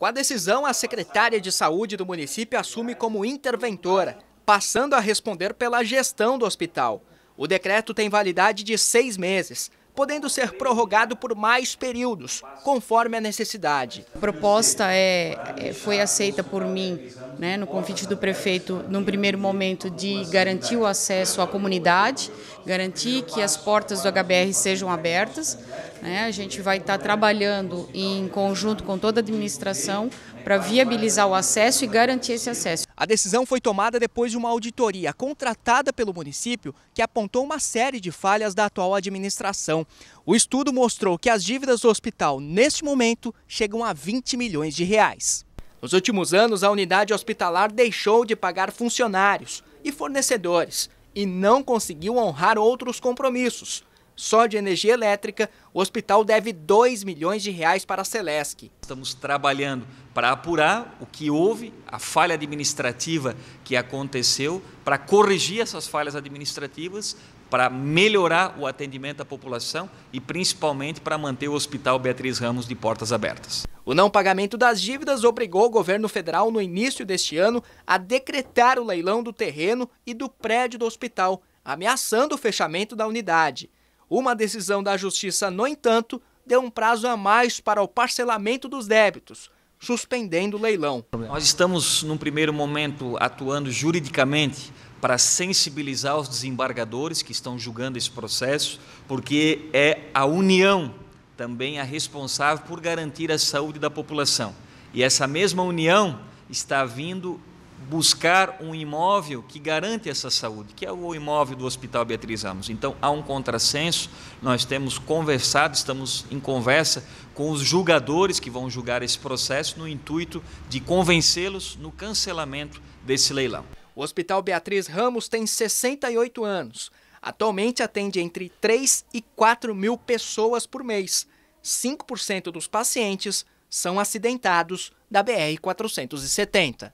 Com a decisão, a secretária de saúde do município assume como interventora, passando a responder pela gestão do hospital. O decreto tem validade de seis meses podendo ser prorrogado por mais períodos, conforme a necessidade. A proposta é, é, foi aceita por mim né, no convite do prefeito, num primeiro momento, de garantir o acesso à comunidade, garantir que as portas do HBR sejam abertas. Né, a gente vai estar trabalhando em conjunto com toda a administração para viabilizar o acesso e garantir esse acesso. A decisão foi tomada depois de uma auditoria contratada pelo município que apontou uma série de falhas da atual administração. O estudo mostrou que as dívidas do hospital, neste momento, chegam a 20 milhões de reais. Nos últimos anos, a unidade hospitalar deixou de pagar funcionários e fornecedores e não conseguiu honrar outros compromissos, só de energia elétrica, o hospital deve 2 milhões de reais para a Celesc. Estamos trabalhando para apurar o que houve, a falha administrativa que aconteceu, para corrigir essas falhas administrativas, para melhorar o atendimento à população e principalmente para manter o Hospital Beatriz Ramos de portas abertas. O não pagamento das dívidas obrigou o governo federal no início deste ano a decretar o leilão do terreno e do prédio do hospital, ameaçando o fechamento da unidade. Uma decisão da Justiça, no entanto, deu um prazo a mais para o parcelamento dos débitos, suspendendo o leilão. Nós estamos, num primeiro momento, atuando juridicamente para sensibilizar os desembargadores que estão julgando esse processo, porque é a União também a responsável por garantir a saúde da população. E essa mesma União está vindo buscar um imóvel que garante essa saúde, que é o imóvel do Hospital Beatriz Ramos. Então, há um contrassenso, nós temos conversado, estamos em conversa com os julgadores que vão julgar esse processo no intuito de convencê-los no cancelamento desse leilão. O Hospital Beatriz Ramos tem 68 anos. Atualmente atende entre 3 e 4 mil pessoas por mês. 5% dos pacientes são acidentados da BR-470.